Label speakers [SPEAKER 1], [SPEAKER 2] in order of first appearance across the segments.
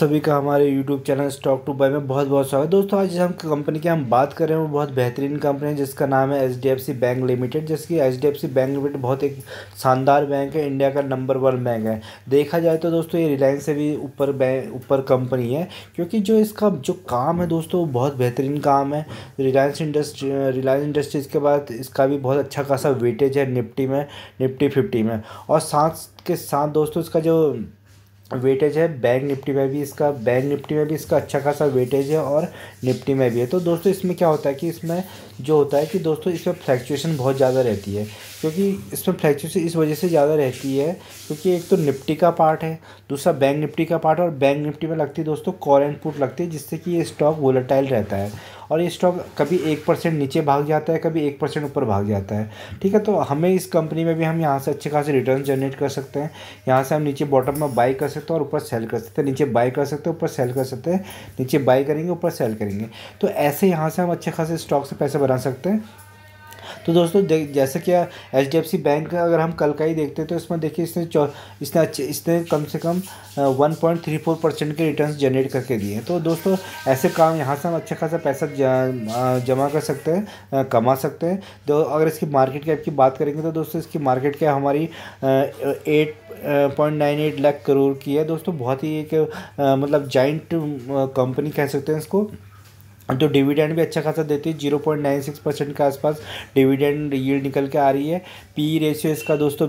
[SPEAKER 1] सभी का हमारे YouTube channel stock to buy में बहुत बहुत स्वागत दोस्तों आज हम कंपनी की हम बात कर रहे हैं वो बहुत बेहतरीन कंपनी है जिसका नाम है H D F C bank limited जिसकी H D F C bank limited बहुत एक शानदार बैंक है इंडिया का नंबर वन बैंक है देखा जाए तो दोस्तों ये रिलायंस से भी ऊपर बैंक ऊपर कंपनी है क्योंकि जो इसका जो काम है दोस्तों वो बहुत बेहतरीन काम है रिलायंस इंडस्ट्री रिलायंस इंडस्ट्रीज के बाद इसका भी बहुत अच्छा खासा वेटेज है निफ्टी में निफ्टी फिफ्टी में और साथ के साथ दोस्तों इसका जो वेटेज है बैंक निफ्टी में भी इसका बैंक निफ्टी में भी इसका अच्छा खासा वेटेज है और निफ्टी में भी है तो दोस्तों इसमें क्या होता है कि इसमें जो होता है कि दोस्तों इसमें फ्लैक्चुएशन बहुत ज़्यादा रहती है क्योंकि इसमें फ्लैक्चुएशन इस वजह से ज़्यादा रहती है क्योंकि एक तो निफ्टी का पार्ट है दूसरा बैंक निफ्टी का पार्ट और बैंक निफ्टी में लगती है दोस्तों कॉर एंड पुट लगती है जिससे कि ये स्टॉक वोलेटाइल रहता है और ये स्टॉक कभी एक परसेंट नीचे भाग जाता है कभी एक परसेंट ऊपर भाग जाता है ठीक है तो हमें इस कंपनी में भी हम यहाँ से अच्छे खासे रिटर्न जनरेट कर सकते हैं यहाँ से हम नीचे बॉटम में बाई कर सकते हैं और ऊपर सेल कर सकते हैं नीचे बाई कर सकते हैं ऊपर सेल कर सकते हैं नीचे बाई करेंगे ऊपर सेल करेंगे तो ऐसे यहाँ से हम अच्छे खासे स्टॉक से पैसे बना सकते हैं तो दोस्तों जैसे कि H D F C bank अगर हम कल का ही देखते हैं तो इसमें देखिए इसने चौ इसने अच्छे इसने कम से कम one point three four percent के रिटर्न जनरेट करके दिए हैं तो दोस्तों ऐसे काम यहाँ से हम अच्छा खासा पैसा जमा कर सकते हैं कमा सकते हैं तो अगर इसकी मार्केट कैप की बात करेंगे तो दोस्तों इसकी मार्केट कैप हमारी eight point nine eight lakh crore की है दोस्तों बहुत ही एक मतलब जॉइंट कंपनी कह सकते हैं इसको तो डिविडेंड भी अच्छा खासा देती है zero point nine six percent के आसपास डिविडेंड यील्ड निकल के आ रही है पी रेशियो इसका दोस्तों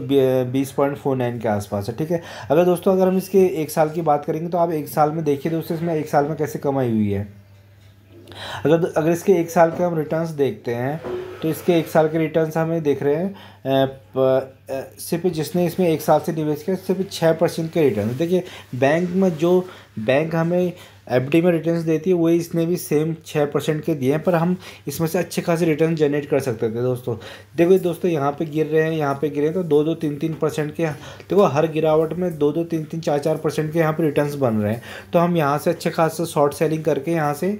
[SPEAKER 1] बीस पॉइंट फोर नाइन के आसपास है ठीक है अगर दोस्तों अगर हम इसके एक साल की बात करेंगे तो आप एक साल में देखिए दोस्तों इसमें एक साल में कैसे कमाई हुई है अगर अगर इसके एक साल के हम रिटर्न्स देखते हैं तो इसके एक साल के रिटर्न्स हमें देख रहे हैं सिर्फ जिसने इसमें एक साल से निवेश किया सिर्फ छः परसेंट के रिटर्न देखिए बैंक में जो बैंक हमें एफ डी में रिटर्न देती है वही इसने भी सेम छः परसेंट के दिए हैं पर हम इसमें से अच्छे खासे रिटर्न जनरेट कर सकते थे दोस्तों देखो दोस्तों यहाँ पे गिर रहे हैं यहाँ पे गिरे तो दो दो तीन तीन परसेंट के देखो हर गिरावट में दो दो तीन तीन चार चार परसेंट के यहाँ पर रिटर्न बन रहे हैं तो हम यहाँ से अच्छे खासे शॉर्ट सेलिंग करके यहाँ से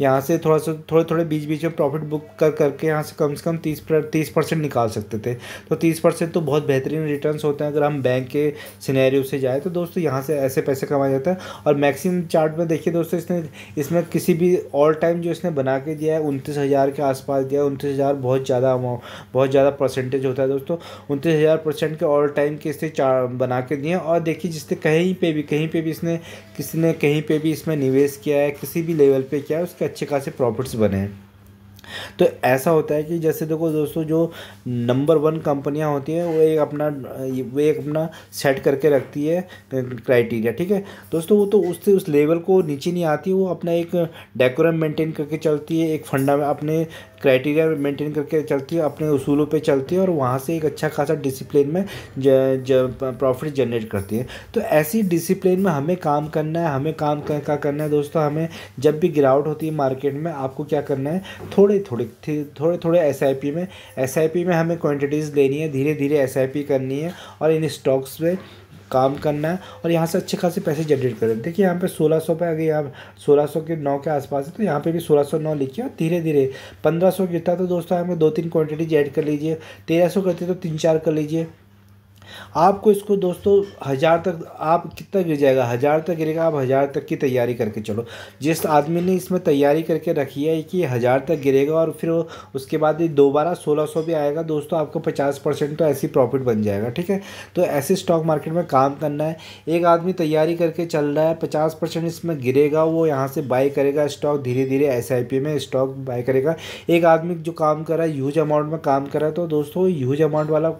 [SPEAKER 1] यहाँ से थोड़ा सा थोड़े थोड़े बीच बीच में प्रॉफिट बुक कर करके यहाँ से कम से कम तीस तीस परसेंट निकाल सकते थे तो तीस परसेंट तो बहुत बेहतरीन रिटर्न होते हैं अगर हम बैंक के सिनेरियो से जाए तो दोस्तों यहाँ से ऐसे पैसे कमाए जाते हैं और मैक्सिमम चार्ट में देखिए देखिए दोस्तों इसने इसमें किसी भी ऑल टाइम जो इसने बना के दिया है उनतीस हज़ार के आसपास दिया है उनतीस हज़ार बहुत ज़्यादा अमाउंट बहुत ज़्यादा परसेंटेज होता है दोस्तों उनतीस हज़ार परसेंट के ऑल टाइम के इसने चार बना के दिए हैं और देखिए जिसने कहीं पर भी कहीं पर भी इसने किसी ने कहीं पर भी इसमें निवेश किया है किसी भी लेवल पर किया है उसके अच्छे खासे प्रॉफिट्स बने हैं तो ऐसा होता है कि जैसे देखो दोस्तों जो नंबर वन कंपनियां होती हैं वो एक अपना वो एक अपना सेट करके रखती है क्राइटेरिया ठीक है दोस्तों वो तो उससे उस लेवल को नीचे नहीं आती वो अपना एक डेकोरम मेंटेन करके चलती है एक फंडा अपने क्राइटेरिया मेंटेन करके चलती है अपने उसूलों पे चलती है और वहाँ से एक अच्छा खासा डिसिप्लिन में प्रॉफिट जनरेट करती है तो ऐसी डिसिप्लिन में हमें काम करना है हमें काम क्या करना है दोस्तों हमें जब भी गिरावट होती है मार्केट में आपको क्या करना है थोड़े थोड़ी थोड़े थोड़े थोड़े एस में एस में हमें क्वान्टिटीज़ लेनी है धीरे धीरे एस करनी है और इन स्टॉक्स में काम करना है और यहाँ से अच्छे खासे पैसे जनरेट करें देखिए यहाँ पे 1600 पे अगर यहाँ 1600 के नौ के आसपास है तो यहाँ पे भी सौ नौ लिखिए और धीरे धीरे 1500 गिरता तो दोस्तों हमें दो तीन क्वांटिटीज ऐड कर लीजिए 1300 करते तो तीन चार कर लीजिए आपको इसको दोस्तों हज़ार तक आप कितना गिर जाएगा हज़ार तक गिरेगा आप हज़ार तक की तैयारी करके चलो जिस आदमी ने इसमें तैयारी करके रखी है कि हज़ार तक गिरेगा और फिर उसके बाद ये दोबारा सोलह सौ भी आएगा दोस्तों आपको पचास परसेंट तो ऐसी प्रॉफिट बन जाएगा ठीक है तो ऐसे स्टॉक मार्केट में काम करना है एक आदमी तैयारी करके चल रहा है पचास परसेंट इसमें गिरेगा वो यहाँ से बाई करेगा स्टॉक धीरे धीरे एस में स्टॉक बाई करेगा एक आदमी जो काम कर रहा है ह्यूज अमाउंट में काम कर रहा है तो दोस्तों ह्यूज अमाउंट वाला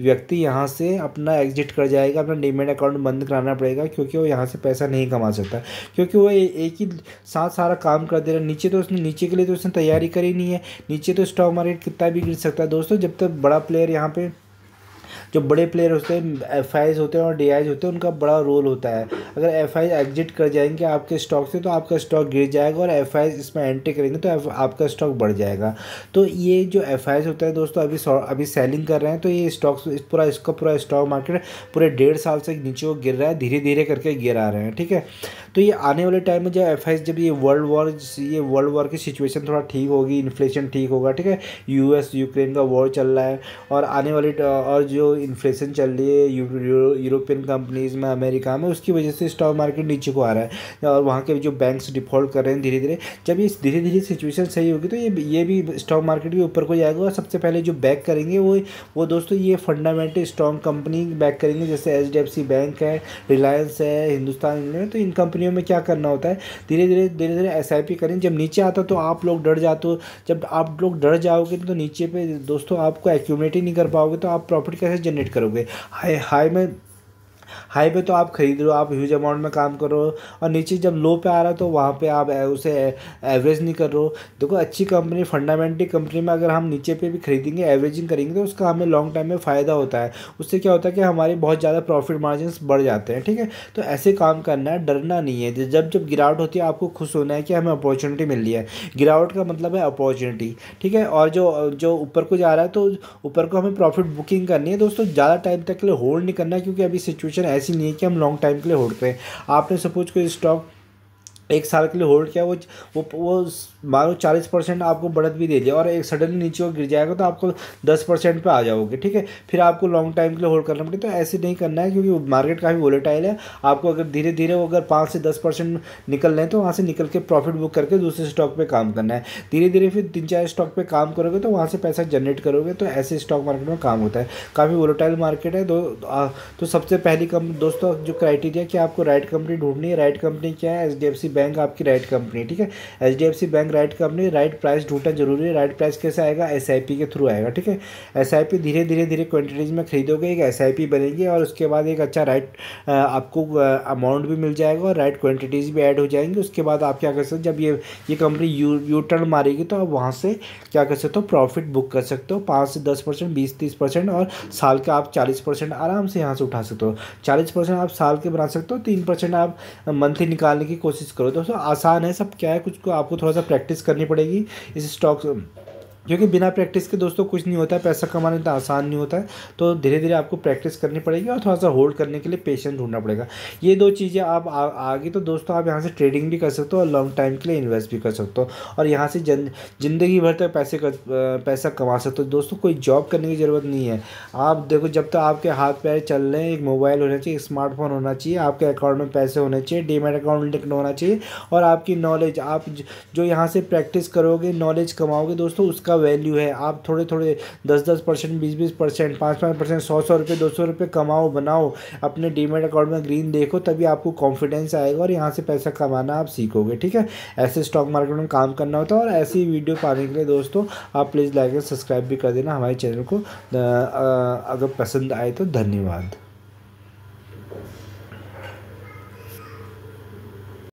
[SPEAKER 1] व्यक्ति यहाँ से से अपना एग्जिट कर जाएगा अपना डीमेट अकाउंट बंद कराना पड़ेगा क्योंकि वो यहाँ से पैसा नहीं कमा सकता क्योंकि वो एक ही साथ सारा काम कर दे रहा है नीचे तो उसने नीचे के लिए तो उसने तैयारी करी नहीं है नीचे तो स्टॉक मार्केट कितना भी गिर सकता है दोस्तों जब तक बड़ा प्लेयर यहाँ पर जो बड़े प्लेयर होते हैं एफ होते हैं और डी होते हैं उनका बड़ा रोल होता है अगर एफ एग्जिट कर जाएंगे आपके स्टॉक से तो आपका स्टॉक गिर जाएगा और एफ इसमें एंट्री करेंगे तो आपका स्टॉक बढ़ जाएगा तो ये जो एफ होता है दोस्तों अभी अभी सेलिंग कर रहे हैं तो ये स्टॉक्स पूरा इसका पूरा स्टॉक मार्केट पूरे डेढ़ साल से नीचे को गिर रहा है धीरे धीरे करके गिर आ रहे हैं ठीक है तो ये आने वाले टाइम में जब एफ जब ये वर्ल्ड वॉर ये वर्ल्ड वॉर की सिचुएशन थोड़ा ठीक होगी इन्फ्लेशन ठीक होगा ठीक है यूएस यूक्रेन का वॉर चल रहा है और आने वाले और जो इन्फ्लेशन चल रही है यूरोपियन कंपनीज़ में अमेरिका में उसकी वजह से स्टॉक मार्केट नीचे को आ रहा है और वहाँ के जो बैंक्स डिफॉल्ट कर रहे हैं धीरे धीरे जब ये धीरे धीरे सिचुएशन सही होगी तो ये ये भी स्टॉक मार्केट के ऊपर को जाएगा और सबसे पहले जो बैक करेंगे वो वो दोस्तों ये फंडामेंटल स्ट्रॉन्ग कंपनी बैक करेंगे जैसे एच बैंक है रिलायंस है हिंदुस्तान इंडिया तो इन कंपनियों में क्या करना होता है धीरे धीरे धीरे धीरे एस करें जब नीचे आता तो आप लोग डर जाते हो जब आप लोग डर जाओगे तो नीचे पे दोस्तों आपको एक्यूमलेट ही नहीं कर पाओगे तो आप प्रॉफिट कैसे जनरेट करोगे हाई हाई में हाई पे तो आप खरीद रहे हो आप ह्यूज अमाउंट में काम कर रहे हो और नीचे जब लो पे आ रहा है तो वहाँ पे आप उसे एवरेज नहीं कर रहे हो देखो अच्छी कंपनी फंडामेंटल कंपनी में अगर हम नीचे पे भी खरीदेंगे एवरेजिंग करेंगे तो उसका हमें लॉन्ग टाइम में फ़ायदा होता है उससे क्या होता है कि हमारे बहुत ज़्यादा प्रॉफिट मार्जिन बढ़ जाते हैं ठीक है तो ऐसे काम करना है डरना नहीं है जब जब गिरावट होती है आपको खुश होना है कि हमें अपॉर्चुनिटी मिल रही है गिरावट का मतलब है अपॉर्चुनिटी ठीक है और जो जो ऊपर को जा रहा है तो ऊपर को हमें प्रॉफिट बुकिंग करनी है दोस्तों ज़्यादा टाइम तक के लिए होल्ड नहीं करना क्योंकि अभी सिचुएशन ऐसी नहीं है कि हम लॉन्ग टाइम के लिए होल्ड करें आपने सपोज कोई स्टॉक एक साल के लिए होल्ड किया वो वो वो मानो चालीस परसेंट आपको बढ़त भी दे दिया और एक सडनली नीचे को गिर जाएगा तो आपको दस परसेंट पर आ जाओगे ठीक है फिर आपको लॉन्ग टाइम के लिए होल्ड करना पड़ेगा तो ऐसे नहीं करना है क्योंकि मार्केट काफ़ी वोलेटाइल है आपको अगर धीरे धीरे वो अगर पाँच से दस परसेंट निकल रहे तो वहाँ से निकल के प्रॉफिट बुक करके दूसरे स्टॉक पर काम करना है धीरे धीरे फिर तीन चार स्टॉक पर काम करोगे तो वहाँ से पैसा जनरेट करोगे तो ऐसे स्टॉक मार्केट में काम होता है काफ़ी वोलेटाइल मार्केट है दो तो सबसे पहली कम दोस्तों जो क्राइटेरिया कि आपको राइट कंपनी ढूंढनी है राइट कंपनी क्या है एच बैंक आपकी राइट कंपनी ठीक है H D F C bank right company right price ढूंढना जरूरी है राइट प्राइस कैसे आएगा एस आई पी के थ्रू आएगा ठीक है एस आई पी धीरे धीरे धीरे क्वान्टिटीज़ में खरीदोगे एक एस आई पी बनेगी और उसके बाद एक अच्छा राइट आपको अमाउंट भी मिल जाएगा और राइट क्वान्टिटीज़ भी ऐड हो जाएंगी उसके बाद आप क्या कर सकते हो जब ये ये कंपनी यू यू टर्न मारेगी तो आप वहाँ से क्या कर सकते हो प्रॉफिट बुक कर सकते हो पाँच से दस परसेंट बीस तीस परसेंट और साल का आप चालीस परसेंट आराम से यहाँ से उठा सकते हो चालीस परसेंट आप साल के बना सकते हो तीन परसेंट आप मंथली निकालने की कोशिश करो करो दोस्तों आसान है सब क्या है कुछ को आपको थोड़ा सा प्रैक्टिस करनी पड़ेगी इस स्टॉक क्योंकि बिना प्रैक्टिस के दोस्तों कुछ नहीं होता है पैसा कमाना इतना आसान नहीं होता है तो धीरे धीरे आपको प्रैक्टिस करनी पड़ेगी और थोड़ा सा होल्ड करने के लिए पेशेंस ढूंढना पड़ेगा ये दो चीज़ें आप आगे तो दोस्तों आप यहाँ से ट्रेडिंग भी कर सकते हो और लॉन्ग टाइम के लिए इन्वेस्ट भी कर सकते हो और यहाँ से जन ज़िंदगी भर तक पैसे कर पैसा कमा सकते हो दोस्तों कोई जॉब करने की ज़रूरत नहीं है आप देखो जब तक आपके हाथ पैर चल रहे हैं एक मोबाइल होना चाहिए स्मार्टफोन होना चाहिए आपके अकाउंट में पैसे होने चाहिए डीमेट अकाउंट लिंक होना चाहिए और आपकी नॉलेज आप जो यहाँ से प्रैक्टिस करोगे नॉलेज कमाओगे दोस्तों उसका का वैल्यू है आप थोड़े थोड़े दस दस परसेंट बीस बीस परसेंट पाँच पाँच परसेंट सौ सौ रुपये दो सौ रुपये कमाओ बनाओ अपने डीमेट अकाउंट में ग्रीन देखो तभी आपको कॉन्फिडेंस आएगा और यहाँ से पैसा कमाना आप सीखोगे ठीक है ऐसे स्टॉक मार्केट में काम करना होता है और ऐसी वीडियो पाने के लिए दोस्तों आप प्लीज़ लाइक एंड सब्सक्राइब भी कर देना हमारे चैनल को अगर पसंद आए तो धन्यवाद